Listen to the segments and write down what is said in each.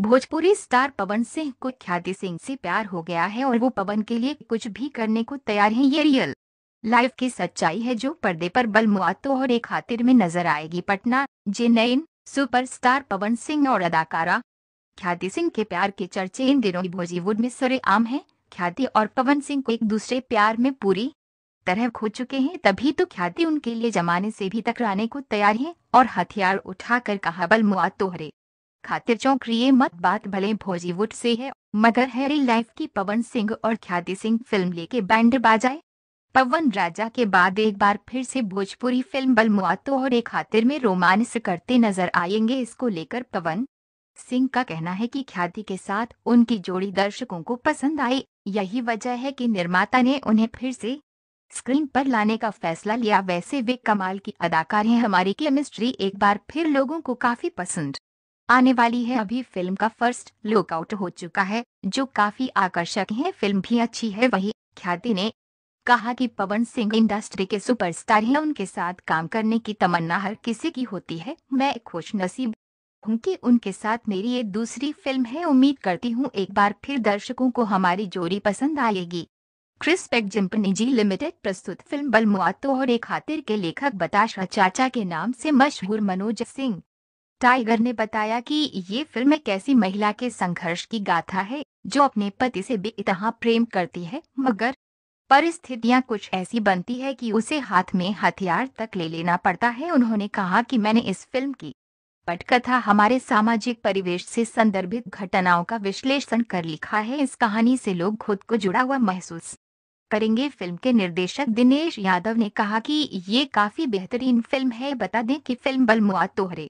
Bhojpuri star पवन सिंह को ख्याति सिंह से प्यार हो गया है और वो पवन के लिए कुछ भी करने को तैयार हैं ये रियल लाइफ की सच्चाई है जो पर्दे पर बलमुआतो और एक खातिर में नजर आएगी पटना जे नैन सुपरस्टार पवन सिंह और अदाकारा ख्याति सिंह के प्यार के चर्चे इन दिनों बॉलीवुड में सरेआम है ख्याति और पवन सिंह को एक दूसरे प्यार में पूरी तरह खो चुके हैं तभी तो ख्याति उनके लिए जमाने से भी टकराने को तैयार है और हथियार उठाकर कहा बल मुआ हरे खातिर चौंक रिये मत बात भले भोजीवुड से है मगर हैरी लाइफ की पवन सिंह और ख्याति सिंह फिल्म लेके बैंड बाजाए पवन राजा के बाद एक बार फिर से भोजपुरी फिल्म बलमुआतो और एक खातिर में रोमांस करते नजर आएंगे इसको लेकर पवन सिंह का कहना है कि ख्याति के साथ उनकी जोड़ी दर्शकों को पसंद आई यही वजह है कि निर्माता ने उन्हें फिर से स्क्रीन पर लाने का फैसला लिया वैसे वे कमाल की अदाकार हैं हमारी केमिस्ट्री एक बार फिर लोगों को काफी पसंद आने वाली है अभी फिल्म का फर्स्ट लुकआउट हो चुका है जो काफी आकर्षक है फिल्म भी अच्छी है वही ख्याति ने कहा कि पवन सिंह इंडस्ट्री के सुपरस्टार हैं उनके साथ काम करने की तमन्ना हर किसी की होती है मैं खुश नसीब हूँ कि उनके साथ मेरी ये दूसरी फिल्म है उम्मीद करती हूँ एक बार फिर दर्शकों को हमारी जोड़ी पसंद आएगी क्रिस पेक निजी लिमिटेड प्रस्तुत फिल्म बलमुआतो और एक खातिर के लेखक बताशा चाचा के नाम से मशहूर मनोज सिंह टाइगर ने बताया कि ये फिल्म एक ऐसी महिला के संघर्ष की गाथा है जो अपने पति से इतना प्रेम करती है मगर परिस्थितियां कुछ ऐसी बनती है कि उसे हाथ में हथियार तक ले लेना पड़ता है उन्होंने कहा कि मैंने इस फिल्म की पटकथा हमारे सामाजिक परिवेश से संदर्भित घटनाओं का विश्लेषण कर लिखा है इस कहानी से लोग खुद को जुड़ा हुआ महसूस करेंगे फिल्म के निर्देशक दिनेश यादव ने कहा कि ये काफी बेहतरीन फिल्म है बता दें कि फिल्म बलमुआ तोहरे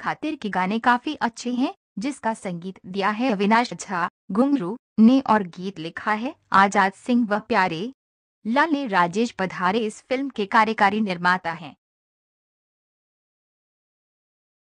खातिर के गाने काफी अच्छे हैं जिसका संगीत दिया है अविनाश झा घुंगरू ने और गीत लिखा है आजाद सिंह व प्यारे लाल राजेश पधारे इस फिल्म के कार्यकारी निर्माता हैं